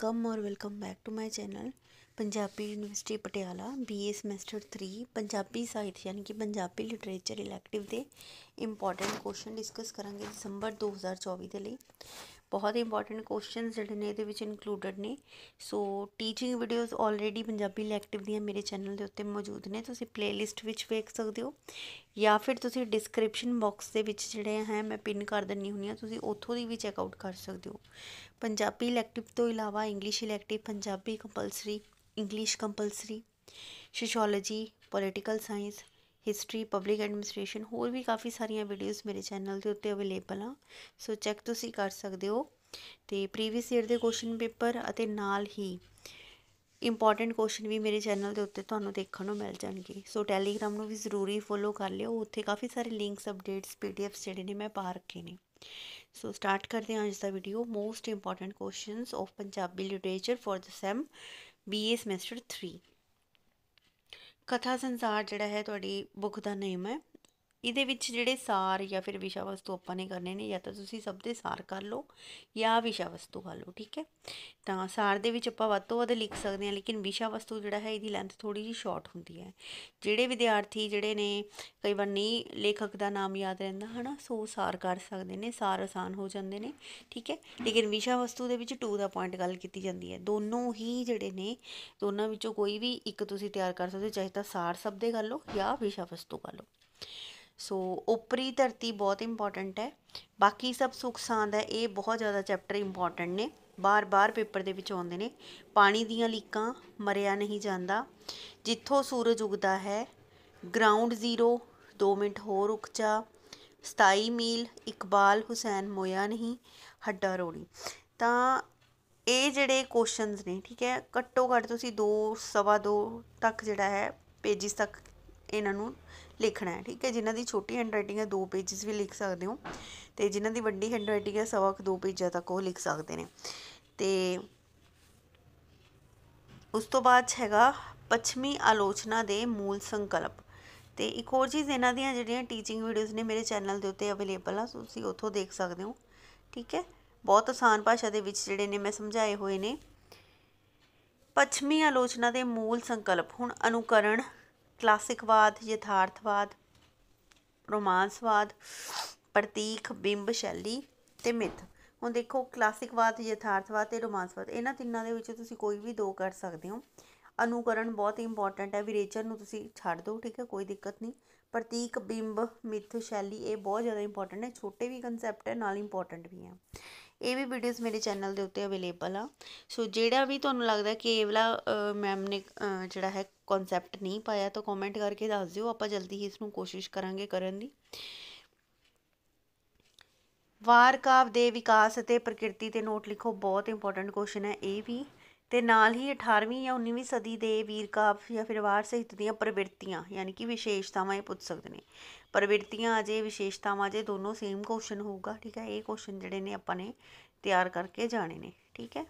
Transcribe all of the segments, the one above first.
welcome ਔਰ welcome back to my channel Punjabi university Patiala BA semester 3 Punjabi ਸਾਹਿਤ ਯਾਨੀ ਕਿ ਪੰਜਾਬੀ ਲਿਟਰੇਚਰ ਇਲੈਕਟਿਵ ਦੇ ਇੰਪੋਰਟੈਂਟ ਕੁਐਸਚਨ ਡਿਸਕਸ ਕਰਾਂਗੇ ਦਸੰਬਰ 2024 ਦੇ ਲਈ ਬਹੁਤ ਹੀ ਇੰਪੋਰਟੈਂਟ ਕੁਐਸਚਨਸ ਜਿਹੜੇ ਨੇ ਇਹਦੇ ਵਿੱਚ ਇਨਕਲੂਡਡ ਨੇ so teaching videos already Punjabi elective ਦੀਆਂ ਮੇਰੇ ਚੈਨਲ ਦੇ ਉੱਤੇ ਮੌਜੂਦ ਨੇ ਤੁਸੀਂ ਪਲੇਲਿਸਟ ਵਿੱਚ ਵੇਖ ਸਕਦੇ ਹੋ ਜਾਂ ਫਿਰ ਤੁਸੀਂ ਡਿਸਕ੍ਰਿਪਸ਼ਨ ਬਾਕਸ ਦੇ ਵਿੱਚ ਜਿਹੜੇ ਹੈ ਮੈਂ ਪਿਨ ਕਰ ਦਿੰਨੀ ਹੁੰਨੀ ਆ ਤੁਸੀਂ ਉੱਥੋਂ ਦੀ ਵੀ ਚੈੱਕ ਆਊਟ ਕਰ ਸਕਦੇ ਹੋ ਪੰਜਾਬੀ ਇਲੈਕਟਿਵ ਤੋਂ ਇਲਾਵਾ English elective Punjabi compulsory English compulsory sociology political science history public administration ਹੋਰ ਵੀ ਕਾਫੀ ਸਾਰੀਆਂ ਵੀਡੀਓਜ਼ ਮੇਰੇ ਚੈਨਲ ਦੇ ਉੱਤੇ ਅਵੇਲੇਬਲ ਆ ਸੋ ਚੈੱਕ ਤੁਸੀਂ ਕਰ ਸਕਦੇ ਹੋ ਤੇ ਪ੍ਰੀਵੀਅਸ ਈਅਰ ਦੇ ਕੁਐਸਚਨ ਪੇਪਰ ਅਤੇ ਨਾਲ ਹੀ ਇੰਪੋਰਟੈਂਟ ਕੁਐਸਚਨ ਵੀ ਮੇਰੇ ਚੈਨਲ ਦੇ ਉੱਤੇ ਤੁਹਾਨੂੰ ਦੇਖਣ ਨੂੰ ਮਿਲ ਜਾਣਗੇ ਸੋ ਟੈਲੀਗ੍ਰਾਮ ਨੂੰ ਵੀ ਜ਼ਰੂਰੀ ਫੋਲੋ ਕਰ ਲਿਓ ਉੱਥੇ ਕਾਫੀ ਸਾਰੇ ਲਿੰਕਸ ਅਪਡੇਟਸ ਪੀਡੀਐਫਸ ਜਿਹੜੇ ਨੇ ਮੈਂ ਪਾ ਰੱਖੇ ਨੇ ਸੋ ਸਟਾਰਟ ਕਰਦੇ ਹਾਂ ਅੱਜ ਦਾ video most important questions of Punjabi literature for the sem BA semester 3 Katha ਸੰਸਾਰ ਜਿਹੜਾ ਹੈ ਤੁਹਾਡੀ ਬੁੱਕ ਦਾ ਨੇਮ ਹੈ ਇਹਦੇ ਵਿੱਚ ਜਿਹੜੇ ਸਾਰ ਜਾਂ ਫਿਰ ਵਿਸ਼ਾ ਵਸਤੂ ਆਪਾਂ ਨੇ ਕਰਨੇ ਨੇ ਜਾਂ ਤਾਂ ਤੁਸੀਂ ਸਭ ਦੇ ਸਾਰ ਕਰ ਲਓ ਜਾਂ ਵਿਸ਼ਾ ਵਸਤੂ ਕਰ ਲਓ ਠੀਕ ਹੈ ਤਾਂ ਸਾਰ ਦੇ ਵਿੱਚ ਆਪਾਂ ਵੱਧ ਤੋਂ ਵੱਧ ਲਿਖ ਸਕਦੇ ਹਾਂ ਲੇਕਿਨ ਵਿਸ਼ਾ ਵਸਤੂ ਜਿਹੜਾ ਹੈ ਇਹਦੀ ਲੈਂਥ ਥੋੜੀ ਜੀ ਸ਼ਾਰਟ ਹੁੰਦੀ ਹੈ ਜਿਹੜੇ ਵਿਦਿਆਰਥੀ ਜਿਹੜੇ ਨੇ ਕਈ ਵਾਰ ਨਹੀਂ ਲੇਖਕ ਦਾ ਨਾਮ ਯਾਦ ਰਹਿੰਦਾ ਹਨਾ ਸੋ ਸਾਰ ਕਰ ਸਕਦੇ ਨੇ ਸਾਰ ਆਸਾਨ ਹੋ ਜਾਂਦੇ ਨੇ ਠੀਕ ਹੈ ਲੇਕਿਨ ਵਿਸ਼ਾ ਵਸਤੂ ਦੇ ਵਿੱਚ ਟੂ ਦਾ ਪੁਆਇੰਟ ਗੱਲ ਕੀਤੀ ਜਾਂਦੀ ਹੈ ਦੋਨੋਂ ਹੀ ਜਿਹੜੇ ਨੇ ਦੋਨਾਂ ਵਿੱਚੋਂ ਕੋਈ ਵੀ ਇੱਕ ਤੁਸੀਂ ਤਿਆਰ ਕਰ ਸਕਦੇ ਚਾਹੇ ਤਾਂ ਸਾਰ ਸਭ ਦੇ ਕਰ ਲਓ ਜਾਂ ਵਿਸ਼ਾ ਵਸਤੂ ਕਰ ਲਓ ਸੋ ਉਪਰੀ ਧਰਤੀ ਬਹੁਤ ਇੰਪੋਰਟੈਂਟ ਹੈ ਬਾਕੀ ਸਭ ਸੁੱਖ ਹੈ ਇਹ ਬਹੁਤ ਜ਼ਿਆਦਾ ਚੈਪਟਰ ਇੰਪੋਰਟੈਂਟ ਨੇ ਬਾਰ-ਬਾਰ ਪੇਪਰ ਦੇ ਵਿੱਚ ਆਉਂਦੇ ਨੇ ਪਾਣੀ ਦੀਆਂ ਲੀਕਾਂ ਮਰਿਆ ਨਹੀਂ ਜਾਂਦਾ ਜਿੱਥੋਂ ਸੂਰਜ ਉਗਦਾ ਹੈ ਗਰਾਊਂਡ ਜ਼ੀਰੋ 2 ਮਿੰਟ ਹੋਰ ਰੁਕ ਜਾ 27 ਮੀਲ ਇਕਬਾਲ ਹੁਸੈਨ ਮੋਇਆ ਨਹੀਂ ਹੱਡਾ ਰੋਣੀ ਤਾਂ ਇਹ ਜਿਹੜੇ ਕੁਐਸਚਨਸ ਨੇ ਠੀਕ ਹੈ ਘੱਟੋ ਘੱਟ ਤੁਸੀਂ 2 ਸਵਾ 2 ਤੱਕ ਜਿਹੜਾ ਹੈ ਪੇਜਸ ਤੱਕ ਇਹਨਾਂ ਨੂੰ ਲਿਖਣਾ ਹੈ ਠੀਕ ਹੈ ਜਿਨ੍ਹਾਂ ਦੀ ਛੋਟੀ ਹੈਂਡਰਾਈਟਿੰਗ ਹੈ ਦੋ ਪੇजेस ਵੀ ਲਿਖ ਸਕਦੇ ਹੋ ਤੇ ਜਿਨ੍ਹਾਂ ਦੀ ਵੱਡੀ ਹੈਂਡਰਾਈਟਿੰਗ ਹੈ ਸਵਾ ਕੁ ਦੋ ਪੇਜਾਂ ਤੱਕ ਉਹ ਲਿਖ ਸਕਦੇ ਨੇ ਤੇ ਉਸ ਤੋਂ ਬਾਅਦ ਹੈਗਾ ਪੱਛਮੀ ਆਲੋਚਨਾ ਦੇ ਮੂਲ ਸੰਕਲਪ ਤੇ ਇੱਕ ਹੋਰ ਚੀਜ਼ ਇਹਨਾਂ ਦੀਆਂ ਜਿਹੜੀਆਂ ਟੀਚਿੰਗ ਵੀਡੀਓਜ਼ ਨੇ ਮੇਰੇ ਚੈਨਲ ਦੇ ਉੱਤੇ ਅਵੇਲੇਬਲ ਆ ਤੁਸੀਂ ਉੱਥੋਂ ਦੇਖ ਸਕਦੇ ਹੋ ਠੀਕ ਹੈ ਬਹੁਤ ਆਸਾਨ ਭਾਸ਼ਾ ਦੇ ਵਿੱਚ ਜਿਹੜੇ ਨੇ ਮੈਂ ਸਮਝਾਏ ਹੋਏ ਨੇ ਪੱਛਮੀ ਆਲੋਚਨਾ ਦੇ ਮੂਲ ਸੰਕਲਪ ਹੁਣ ਅਨੁਕਰਣ ਕਲਾਸਿਕਵਾਦ ਯਥਾਰਥਵਾਦ ਰੋਮਾਂਸਵਾਦ ਪ੍ਰਤੀਕ ਬਿੰਬ ਸ਼ੈਲੀ ਤੇ ਮਿੱਥ ਹੁਣ ਦੇਖੋ ਕਲਾਸਿਕਵਾਦ ਯਥਾਰਥਵਾਦ ਤੇ ਰੋਮਾਂਸਵਾਦ ਇਹਨਾਂ ਤਿੰਨਾਂ ਦੇ ਵਿੱਚ ਤੁਸੀਂ ਕੋਈ ਵੀ ਦੋ ਕਰ ਸਕਦੇ ਹੋ ਅਨੁਕਰਣ ਬਹੁਤ ਇੰਪੋਰਟੈਂਟ ਹੈ ਵਿਰੇਚਨ ਨੂੰ ਤੁਸੀਂ ਛੱਡ ਦਿਓ ਠੀਕ ਹੈ ਕੋਈ ਦਿੱਕਤ ਨਹੀਂ ਪ੍ਰਤੀਕ ਬਿੰਬ ਮਿੱਥ ਸ਼ੈਲੀ ਇਹ ਬਹੁਤ ਜ਼ਿਆਦਾ ਇੰਪੋਰਟੈਂਟ ਹੈ ਛੋਟੇ ਵੀ ਕਨਸੈਪਟ ਹੈ ਨਾਲ ਇੰਪੋਰਟੈਂਟ ਵੀ ਹੈ ਇਹ ਵੀ ਵੀਡੀਓਜ਼ ਮੇਰੇ ਚੈਨਲ ਦੇ ਉੱਤੇ ਅਵੇਲੇਬਲ ਆ ਸੋ ਜਿਹੜਾ ਵੀ ਤੁਹਾਨੂੰ ਲੱਗਦਾ ਕਿ ਇਹ ਵਾਲਾ ਮੈਮ ਨੇ ਜਿਹੜਾ ਹੈ ਕਨਸੈਪਟ ਨਹੀਂ ਪਾਇਆ ਤਾਂ ਕਮੈਂਟ ਕਰਕੇ ਦੱਸ ਦਿਓ ਆਪਾਂ ਜਲਦੀ ਹੀ ਇਸ ਨੂੰ ਕੋਸ਼ਿਸ਼ ਕਰਾਂਗੇ ਕਰਨ ਦੀ ਵਾਰ ਕਾਵ ਦੇ ਵਿਕਾਸ ਅਤੇ ਪ੍ਰਕਿਰਤੀ ਤੇ ਨੋਟ ਲਿਖੋ ਬਹੁਤ ਇੰਪੋਰਟੈਂਟ ਕੁਐਸਚਨ ਹੈ ਇਹ ਵੀ ਤੇ ਨਾਲ ਹੀ 18ਵੀਂ ਜਾਂ 19ਵੀਂ ਸਦੀ ਦੇ ਵੀਰ ਕਾਫ ਜਾਂ ਫਿਰ ਵਾਰ ਸਹਿਤ ਦੀਆਂ ਪ੍ਰਵਿਰਤੀਆਂ ਯਾਨੀ ਕਿ ਵਿਸ਼ੇਸ਼ਤਾਵਾਂ ਇਹ ਪੁੱਛ ਸਕਦੇ ਨੇ ਪ੍ਰਵਿਰਤੀਆਂ ਅਜੇ ਵਿਸ਼ੇਸ਼ਤਾਵਾਂ ਜੇ ਦੋਨੋਂ ਸੇਮ ਕੁਐਸਚਨ ਹੋਊਗਾ ਠੀਕ ਹੈ ਇਹ ਕੁਐਸਚਨ ਜਿਹੜੇ ਨੇ ਆਪਾਂ ਨੇ ਤਿਆਰ ਕਰਕੇ ਜਾਣੇ ਨੇ ਠੀਕ ਹੈ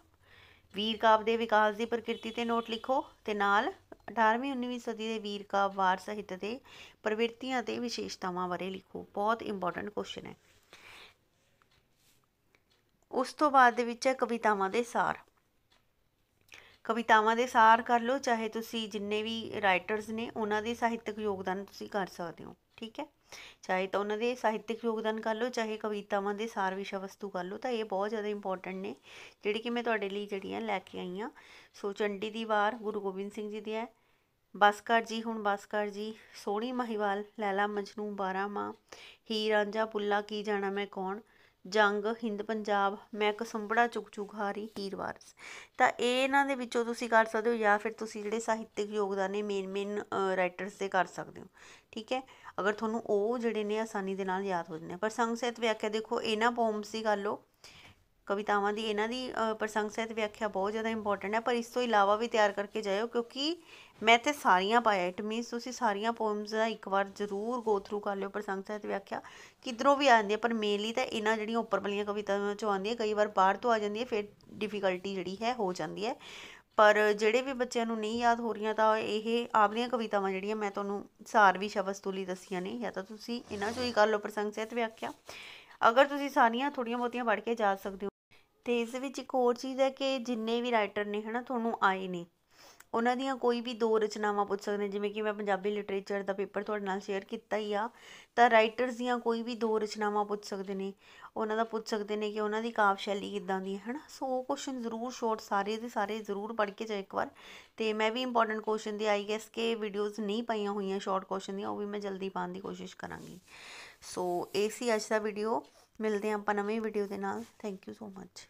ਵੀਰ ਕਾਫ ਦੇ ਵਿਕਾਸ ਦੀ ਪ੍ਰਕਿਰਤੀ ਤੇ ਨੋਟ ਲਿਖੋ ਤੇ ਨਾਲ 18ਵੀਂ 19ਵੀਂ ਸਦੀ ਦੇ ਵੀਰ ਕਾਵਿ ਸਾਹਿਤ ਦੇ ਪ੍ਰਵਿਰਤੀਆਂ ਤੇ ਵਿਸ਼ੇਸ਼ਤਾਵਾਂ ਬਾਰੇ ਲਿਖੋ ਬਹੁਤ ਇੰਪੋਰਟੈਂਟ ਕੁਐਸਚਨ ਹੈ ਉਸ ਤੋਂ ਬਾਅਦ ਦੇ ਵਿੱਚ ਹੈ ਕਵਿਤਾਵਾਂ ਦੇ ਸਾਰ ਕਵਿਤਾਵਾਂ ਦੇ ਸਾਰ ਕਰ ਲਓ ਚਾਹੇ ਤੁਸੀਂ ਜਿੰਨੇ ਵੀ ਰਾਈਟਰਸ ਨੇ ਉਹਨਾਂ ਦੇ ਸਾਹਿਤਕ ਯੋਗਦਾਨ ਤੁਸੀਂ ਕਰ ਸਕਦੇ ਹੋ ਠੀਕ ਹੈ ਚਾਹੇ ਤਾਂ ਉਹਨਾਂ ਦੇ ਸਾਹਿਤਕ ਯੋਗਦਾਨ ਕਰ ਲਓ ਚਾਹੇ ਕਵਿਤਾਵਾਂ ਦੇ ਸਾਰ ਵਿਸ਼ਾ ਵਸਤੂ ਕਰ ਲਓ ਤਾਂ ਇਹ ਬਹੁਤ ਜ਼ਿਆਦਾ ਇੰਪੋਰਟੈਂਟ ਨੇ ਜਿਹੜੀ ਕਿ ਮੈਂ ਤੁਹਾਡੇ ਲਈ ਜਿਹੜੀਆਂ ਲੈ ਕੇ ਆਈ ਆ ਸੋ ਚੰਡੀ ਦੀ ਵਾਰ ਗੁਰੂ ਗੋਬਿੰਦ ਸਿੰਘ ਜੀ ਦੀ ਹੈ ਬਸ ਕਰ ਜੀ ਹੁਣ ਬਸ ਕਰ ਜੀ ਸੋਹਣੀ ਮਹੀਵਾਲ ਲੈਲਾ ਮਜਨੂ 12 ਮਾ ਹੀ ਰਾਂਝਾ ਪੁੱਲਾ ਕੀ ਜਾਣਾ ਮੈਂ ਕੌਣ ਜੰਗ ਹਿੰਦ ਪੰਜਾਬ ਮੈਂ ਚੁਕ ਚੁਕ ਹਾਰੀ ਹੀਰ ਵਾਰਸ ਤਾਂ ਇਹ ਇਹਨਾਂ ਦੇ ਵਿੱਚੋਂ ਤੁਸੀਂ ਕਰ ਸਕਦੇ ਹੋ ਜਾਂ ਫਿਰ ਤੁਸੀਂ ਜਿਹੜੇ ਸਾਹਿਤਿਕ ਯੋਗਦਾਨ ਨੇ ਮੇਨ ਮੇਨ ਰਾਈਟਰਸ ਦੇ ਕਰ ਸਕਦੇ ਹੋ ਠੀਕ ਹੈ ਅਗਰ ਤੁਹਾਨੂੰ ਉਹ ਜਿਹੜੇ ਨੇ ਆਸਾਨੀ ਦੇ ਨਾਲ ਯਾਦ ਹੋ ਜਾਂਦੇ ਪਰ ਸੰਗ ਸਹਿਤ ਵਿਆਖਿਆ ਦੇਖੋ ਇਹਨਾਂ ਪੋਮਸ ਦੀ ਗੱਲ ਹੋ ਕਵਿਤਾਵਾਂ ਦੀ ਇਹਨਾਂ ਦੀ ਪ੍ਰਸੰਗ ਸਹਿਤ ਵਿਆਖਿਆ ਬਹੁਤ ਜ਼ਿਆਦਾ ਇੰਪੋਰਟੈਂਟ ਹੈ ਪਰ ਇਸ ਤੋਂ ਇਲਾਵਾ ਵੀ ਤਿਆਰ ਕਰਕੇ ਜਾਇਓ ਕਿਉਂਕਿ ਮੈਂ ਤੇ ਸਾਰੀਆਂ ਪਾਇਆ ਇਟ ਮੀਨਸ ਤੁਸੀਂ ਸਾਰੀਆਂ ਪੋਇਮਸ ਦਾ ਇੱਕ ਵਾਰ ਜ਼ਰੂਰ ਗੋ ਥਰੂ ਕਰ ਲਿਓ ਪ੍ਰਸੰਗ ਸਹਿਤ ਵਿਆਖਿਆ ਕਿਧਰੋਂ ਵੀ ਆ ਜਾਂਦੀ ਹੈ ਪਰ ਮੇਨਲੀ ਤਾਂ ਇਹਨਾਂ ਜਿਹੜੀਆਂ ਉੱਪਰ ਵਾਲੀਆਂ ਕਵਿਤਾਵਾਂ ਚੋਂ ਆਉਂਦੀ ਹੈ ਕਈ ਵਾਰ ਬਾਹਰ ਤੋਂ ਆ ਜਾਂਦੀ ਹੈ ਫਿਰ ਡਿਫਿਕਲਟੀ ਜਿਹੜੀ ਹੈ ਹੋ ਜਾਂਦੀ ਹੈ ਪਰ ਜਿਹੜੇ ਵੀ ਬੱਚਿਆਂ ਨੂੰ ਨਹੀਂ ਯਾਦ ਹੋ ਰਹੀਆਂ ਤਾਂ ਇਹ ਆਪਣੀਆਂ ਕਵਿਤਾਵਾਂ ਜਿਹੜੀਆਂ ਮੈਂ ਤੁਹਾਨੂੰ ਸਾਰਵੀ ਸ਼ਬਦ ਤੁਲੀ ਦੱਸੀਆਂ ਨੇ ਜਾਂ ਤਾਂ ਤੁਸੀਂ ਇਹਨਾਂ ਚੋਂ ਹੀ ਕਰ ਲਓ ਪ੍ਰਸੰਗ ਸਹਿਤ ਵਿਆਖਿਆ ਅਗਰ ਤੁਸੀਂ ਸਾਰੀਆਂ ਥੋੜੀਆਂ ਬਹੁਤੀਆਂ ਪੜ੍ਹ ਕੇ ਜਾ ਸਕਦੇ ਹੋ ਤੇ ਇਸ ਵਿੱਚ ਇੱਕ ਹੋਰ ਚੀਜ਼ ਹੈ ਕਿ ਜਿੰਨੇ ਵੀ ਰਾਈਟਰ ਨੇ ਹੈ ਤੁਹਾਨੂੰ ਆਏ ਨੇ ਉਹਨਾਂ ਦੀਆਂ ਕੋਈ ਵੀ ਦੋ ਰਚਨਾਵਾਂ ਪੁੱਛ ਸਕਦੇ ਜਿਵੇਂ ਕਿ ਮੈਂ ਪੰਜਾਬੀ ਲਿਟਰੇਚਰ ਦਾ ਪੇਪਰ ਤੁਹਾਡੇ ਨਾਲ ਸ਼ੇਅਰ ਕੀਤਾ ਹੀ ਆ ਤਾਂ ਰਾਈਟਰਸ ਦੀਆਂ ਕੋਈ ਵੀ ਦੋ ਰਚਨਾਵਾਂ ਪੁੱਛ ਸਕਦੇ ਨੇ ਉਹਨਾਂ ਦਾ ਪੁੱਛ ਸਕਦੇ ਨੇ ਕਿ ਉਹਨਾਂ ਦੀ ਕਾਵ ਸ਼ੈਲੀ ਕਿੱਦਾਂ ਦੀ ਹੈ ਹਨਾ ਸੋ ਉਹ ਕੁਐਸਚਨ ਜ਼ਰੂਰ ਸ਼ੋਰਟ ਸਾਰੇ ਦੇ ਸਾਰੇ ਜ਼ਰੂਰ ਪੜ੍ਹ ਕੇ ਜਾਓ ਇੱਕ ਵਾਰ ਤੇ ਮੈਂ ਵੀ ਇੰਪੋਰਟੈਂਟ ਕੁਐਸਚਨ ਦੀ ਆਈ ਗੈਸ ਕਿ ਵੀਡੀਓਜ਼ ਨਹੀਂ ਪਾਈਆਂ ਹੋਈਆਂ ਸ਼ਾਰਟ ਕੁਐਸਚਨ ਦੀਆਂ ਉਹ ਵੀ ਮੈਂ ਜਲਦੀ ਪਾਉਣ ਦੀ ਕੋਸ਼ਿਸ਼ ਕਰਾਂਗੀ ਸੋ ਇਹ ਸੀ ਅੱਜ ਦਾ ਵੀਡੀਓ ਮਿਲਦੇ ਹਾਂ ਆਪਾਂ ਨਵੇਂ ਵੀਡੀਓ ਦੇ ਨਾਲ ਥੈਂਕ ਯੂ ਸੋ ਮੱਚ